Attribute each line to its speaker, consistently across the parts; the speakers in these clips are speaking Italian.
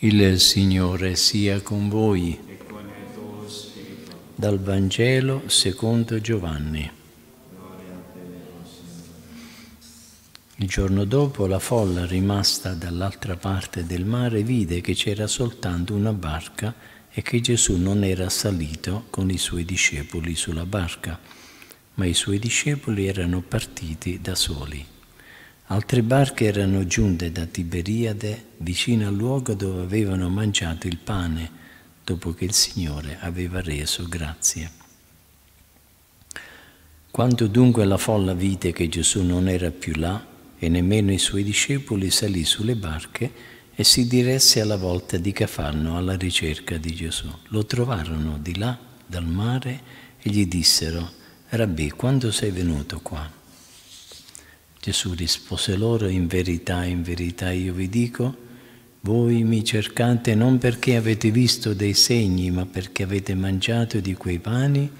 Speaker 1: Il Signore sia con voi. Dal Vangelo secondo Giovanni. Il giorno dopo la folla rimasta dall'altra parte del mare vide che c'era soltanto una barca e che Gesù non era salito con i suoi discepoli sulla barca, ma i suoi discepoli erano partiti da soli. Altre barche erano giunte da Tiberiade vicino al luogo dove avevano mangiato il pane dopo che il Signore aveva reso grazie. Quando dunque la folla vide che Gesù non era più là e nemmeno i suoi discepoli salì sulle barche e si diresse alla volta di Cafarno alla ricerca di Gesù. Lo trovarono di là dal mare e gli dissero, Rabbi, quando sei venuto qua? Gesù rispose loro, in verità, in verità io vi dico, voi mi cercate non perché avete visto dei segni, ma perché avete mangiato di quei pani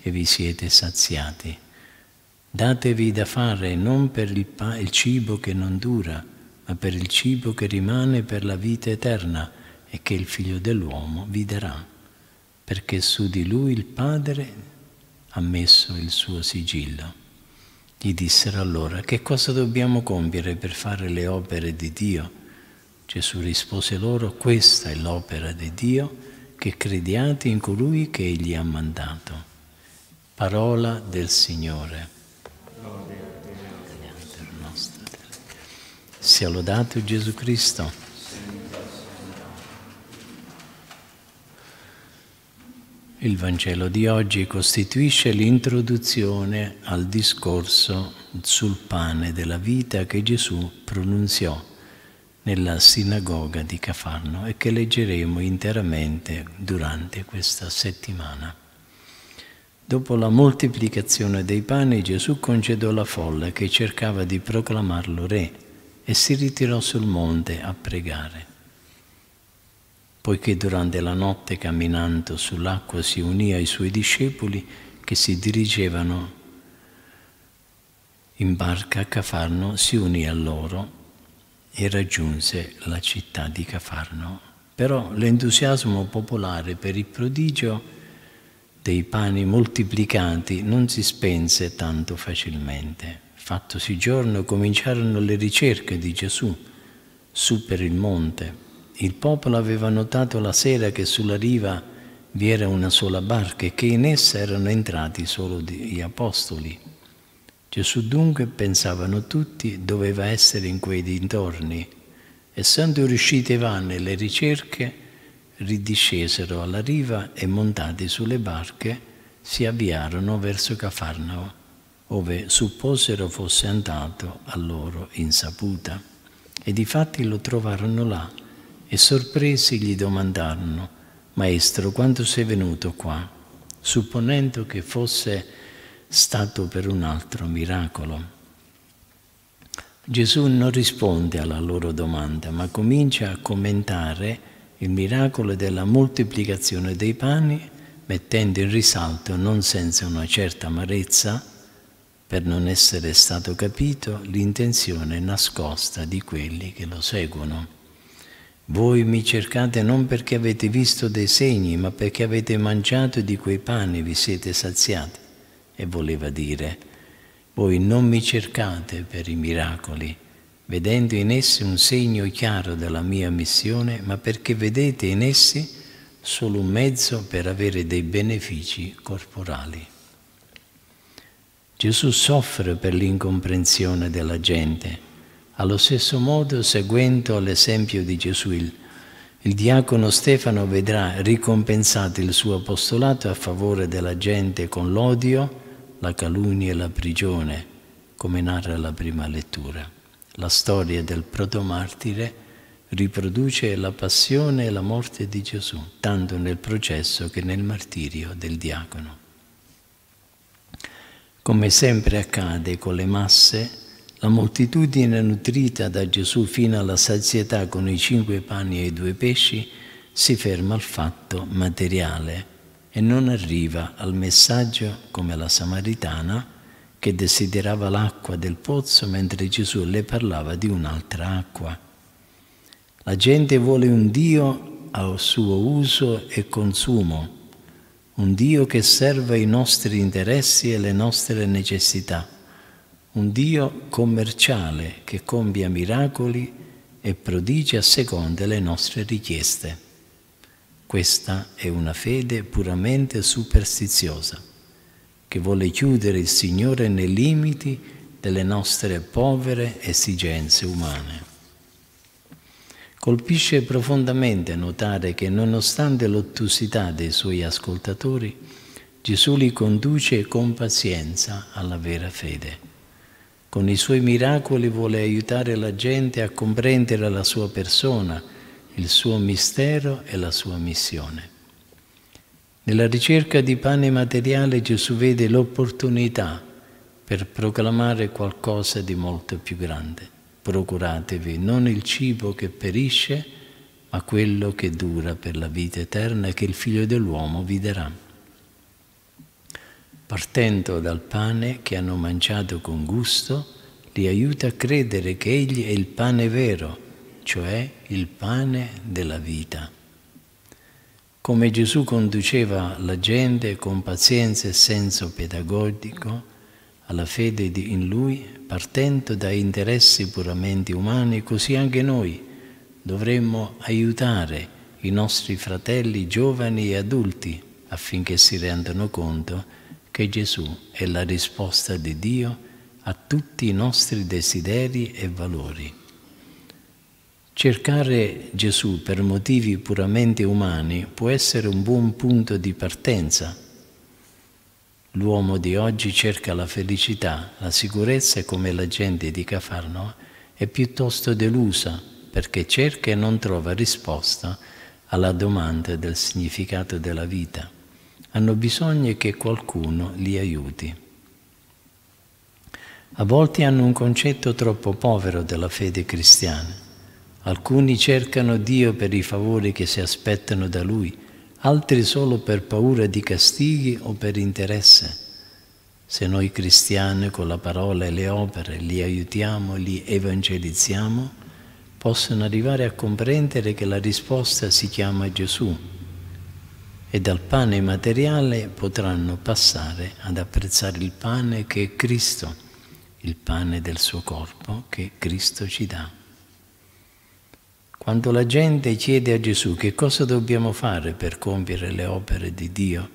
Speaker 1: e vi siete saziati. Datevi da fare non per il, il cibo che non dura, ma per il cibo che rimane per la vita eterna e che il figlio dell'uomo vi darà, perché su di lui il Padre ha messo il suo sigillo. Gli dissero allora, che cosa dobbiamo compiere per fare le opere di Dio? Gesù rispose loro, questa è l'opera di Dio, che crediate in colui che egli ha mandato. Parola del Signore. Sia lodato Gesù Cristo. Il Vangelo di oggi costituisce l'introduzione al discorso sul pane della vita che Gesù pronunziò nella sinagoga di Cafarno e che leggeremo interamente durante questa settimana. Dopo la moltiplicazione dei pani Gesù concedò la folla che cercava di proclamarlo re e si ritirò sul monte a pregare poiché durante la notte camminando sull'acqua si unì ai suoi discepoli che si dirigevano in barca a Cafarno, si unì a loro e raggiunse la città di Cafarno. Però l'entusiasmo popolare per il prodigio dei pani moltiplicati non si spense tanto facilmente. Fattosi giorno cominciarono le ricerche di Gesù su per il monte il popolo aveva notato la sera che sulla riva vi era una sola barca e che in essa erano entrati solo gli apostoli. Gesù dunque, pensavano tutti, doveva essere in quei dintorni. Essendo riuscite vane le ricerche, ridiscesero alla riva e montati sulle barche si avviarono verso Cafarnao, ove supposero fosse andato a loro insaputa. E difatti lo trovarono là, e sorpresi gli domandarono, Maestro, quando sei venuto qua? Supponendo che fosse stato per un altro miracolo. Gesù non risponde alla loro domanda, ma comincia a commentare il miracolo della moltiplicazione dei pani, mettendo in risalto, non senza una certa amarezza, per non essere stato capito, l'intenzione nascosta di quelli che lo seguono. Voi mi cercate non perché avete visto dei segni, ma perché avete mangiato di quei panni vi siete saziati. E voleva dire, voi non mi cercate per i miracoli, vedendo in essi un segno chiaro della mia missione, ma perché vedete in essi solo un mezzo per avere dei benefici corporali. Gesù soffre per l'incomprensione della gente allo stesso modo, seguendo l'esempio di Gesù, il diacono Stefano vedrà ricompensato il suo apostolato a favore della gente con l'odio, la calunnia e la prigione, come narra la prima lettura. La storia del protomartire riproduce la passione e la morte di Gesù, tanto nel processo che nel martirio del diacono. Come sempre accade con le masse, la moltitudine nutrita da Gesù fino alla sazietà con i cinque panni e i due pesci si ferma al fatto materiale e non arriva al messaggio come la samaritana che desiderava l'acqua del pozzo mentre Gesù le parlava di un'altra acqua. La gente vuole un Dio al suo uso e consumo, un Dio che serva i nostri interessi e le nostre necessità un Dio commerciale che compia miracoli e prodigi a seconda delle nostre richieste. Questa è una fede puramente superstiziosa, che vuole chiudere il Signore nei limiti delle nostre povere esigenze umane. Colpisce profondamente notare che nonostante l'ottusità dei suoi ascoltatori, Gesù li conduce con pazienza alla vera fede. Con i suoi miracoli vuole aiutare la gente a comprendere la sua persona, il suo mistero e la sua missione. Nella ricerca di pane materiale Gesù vede l'opportunità per proclamare qualcosa di molto più grande. Procuratevi non il cibo che perisce, ma quello che dura per la vita eterna che il Figlio dell'uomo vi darà partendo dal pane che hanno mangiato con gusto, li aiuta a credere che Egli è il pane vero, cioè il pane della vita. Come Gesù conduceva la gente con pazienza e senso pedagogico alla fede in Lui, partendo da interessi puramente umani, così anche noi dovremmo aiutare i nostri fratelli giovani e adulti affinché si rendano conto che che Gesù è la risposta di Dio a tutti i nostri desideri e valori. Cercare Gesù per motivi puramente umani può essere un buon punto di partenza. L'uomo di oggi cerca la felicità, la sicurezza come la gente di Cafarno è piuttosto delusa perché cerca e non trova risposta alla domanda del significato della vita hanno bisogno che qualcuno li aiuti. A volte hanno un concetto troppo povero della fede cristiana. Alcuni cercano Dio per i favori che si aspettano da Lui, altri solo per paura di castighi o per interesse. Se noi cristiani con la parola e le opere li aiutiamo, li evangelizziamo, possono arrivare a comprendere che la risposta si chiama Gesù e dal pane materiale potranno passare ad apprezzare il pane che è Cristo, il pane del suo corpo che Cristo ci dà. Quando la gente chiede a Gesù che cosa dobbiamo fare per compiere le opere di Dio,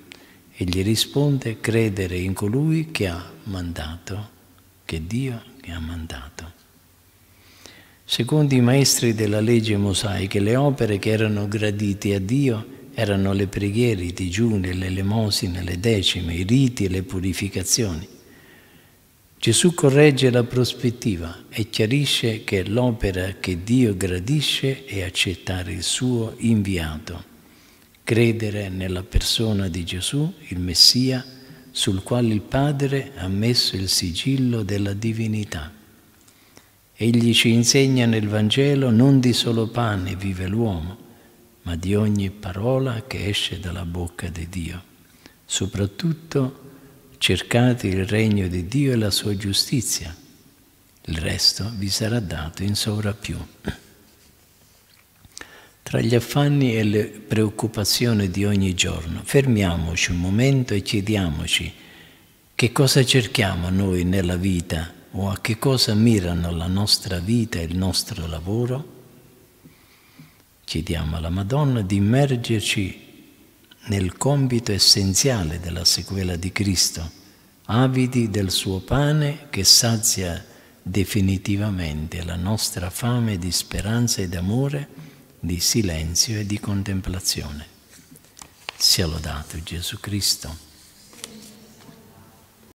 Speaker 1: egli risponde credere in colui che ha mandato, che Dio mi ha mandato. Secondo i maestri della legge mosaica, le opere che erano gradite a Dio erano le preghiere, i digiuni, le elemosine, le decime, i riti e le purificazioni. Gesù corregge la prospettiva e chiarisce che l'opera che Dio gradisce è accettare il suo inviato, credere nella persona di Gesù, il Messia, sul quale il Padre ha messo il sigillo della divinità. Egli ci insegna nel Vangelo non di solo pane vive l'uomo, ma di ogni parola che esce dalla bocca di Dio. Soprattutto cercate il regno di Dio e la sua giustizia, il resto vi sarà dato in sovrappiù. Tra gli affanni e le preoccupazioni di ogni giorno, fermiamoci un momento e chiediamoci che cosa cerchiamo noi nella vita o a che cosa mirano la nostra vita e il nostro lavoro Chiediamo alla Madonna di immergerci nel compito essenziale della sequela di Cristo, avidi del suo pane che sazia definitivamente la nostra fame di speranza e d'amore, di silenzio e di contemplazione. Sia lodato Gesù Cristo.